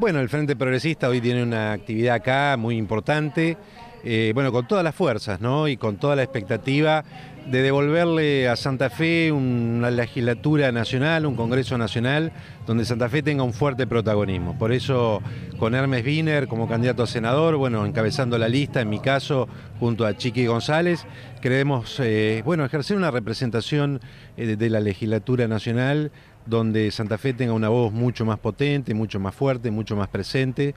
Bueno, el Frente Progresista hoy tiene una actividad acá muy importante. Eh, bueno, con todas las fuerzas, Y con toda la expectativa de devolverle a Santa Fe una legislatura nacional, un Congreso Nacional, donde Santa Fe tenga un fuerte protagonismo. Por eso, con Hermes Wiener como candidato a senador, bueno, encabezando la lista, en mi caso, junto a Chiqui González, queremos, eh, bueno, ejercer una representación eh, de la legislatura nacional donde Santa Fe tenga una voz mucho más potente, mucho más fuerte, mucho más presente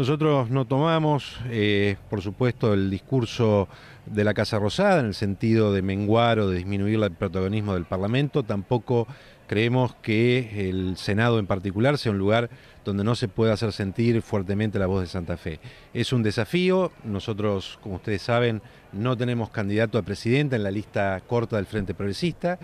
nosotros no tomamos, eh, por supuesto, el discurso de la Casa Rosada en el sentido de menguar o de disminuir el protagonismo del Parlamento, tampoco creemos que el Senado en particular sea un lugar donde no se pueda hacer sentir fuertemente la voz de Santa Fe. Es un desafío, nosotros, como ustedes saben, no tenemos candidato a presidente en la lista corta del Frente Progresista,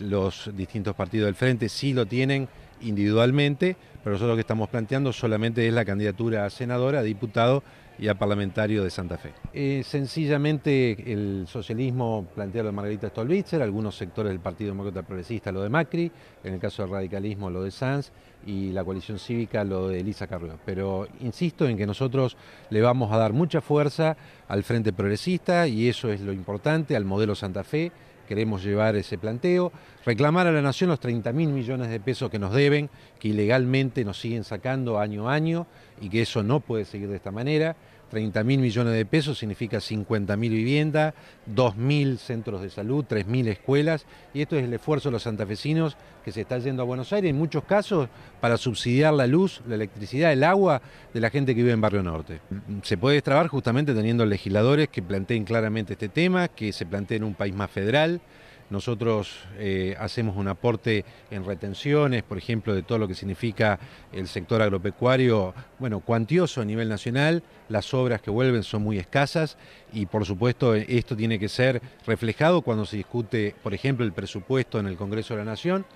los distintos partidos del Frente sí lo tienen individualmente, pero nosotros lo que estamos planteando solamente es la candidatura a senadora, a diputado y a parlamentario de Santa Fe. Eh, sencillamente el socialismo planteado lo de Margarita Stolbitzer, algunos sectores del Partido Demócrata Progresista lo de Macri, en el caso del radicalismo lo de Sanz y la coalición cívica lo de Elisa Carrió. Pero insisto en que nosotros le vamos a dar mucha fuerza al Frente Progresista y eso es lo importante, al modelo Santa Fe queremos llevar ese planteo, reclamar a la Nación los 30.000 millones de pesos que nos deben, que ilegalmente nos siguen sacando año a año, y que eso no puede seguir de esta manera. 30.000 millones de pesos significa 50.000 viviendas, 2.000 centros de salud, 3.000 escuelas, y esto es el esfuerzo de los santafesinos que se está yendo a Buenos Aires, en muchos casos, para subsidiar la luz, la electricidad, el agua de la gente que vive en Barrio Norte. Se puede destrabar justamente teniendo legisladores que planteen claramente este tema, que se planteen un país más federal, nosotros eh, hacemos un aporte en retenciones, por ejemplo, de todo lo que significa el sector agropecuario, bueno, cuantioso a nivel nacional, las obras que vuelven son muy escasas y por supuesto esto tiene que ser reflejado cuando se discute, por ejemplo, el presupuesto en el Congreso de la Nación,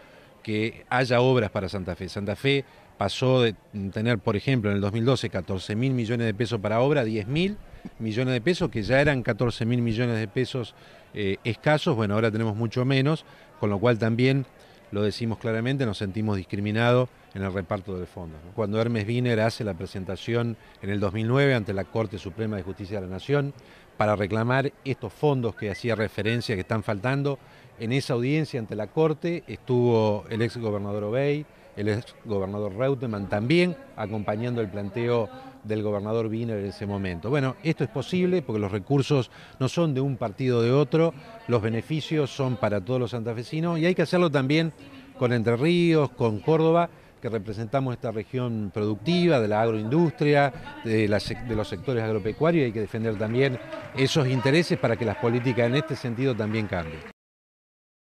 que haya obras para Santa Fe. Santa Fe pasó de tener, por ejemplo, en el 2012 14 mil millones de pesos para obra, 10.000, mil millones de pesos, que ya eran 14 mil millones de pesos eh, escasos, bueno, ahora tenemos mucho menos, con lo cual también, lo decimos claramente, nos sentimos discriminados en el reparto de fondos. Cuando Hermes Wiener hace la presentación en el 2009 ante la Corte Suprema de Justicia de la Nación para reclamar estos fondos que hacía referencia que están faltando, en esa audiencia ante la Corte estuvo el ex gobernador Obey, el ex gobernador Reutemann también acompañando el planteo del gobernador Wiener en ese momento. Bueno, esto es posible porque los recursos no son de un partido o de otro, los beneficios son para todos los santafesinos y hay que hacerlo también con Entre Ríos, con Córdoba, que representamos esta región productiva de la agroindustria, de, de, los sectores agropecuarios, y hay que defender también esos intereses para que las políticas en este sentido también cambien.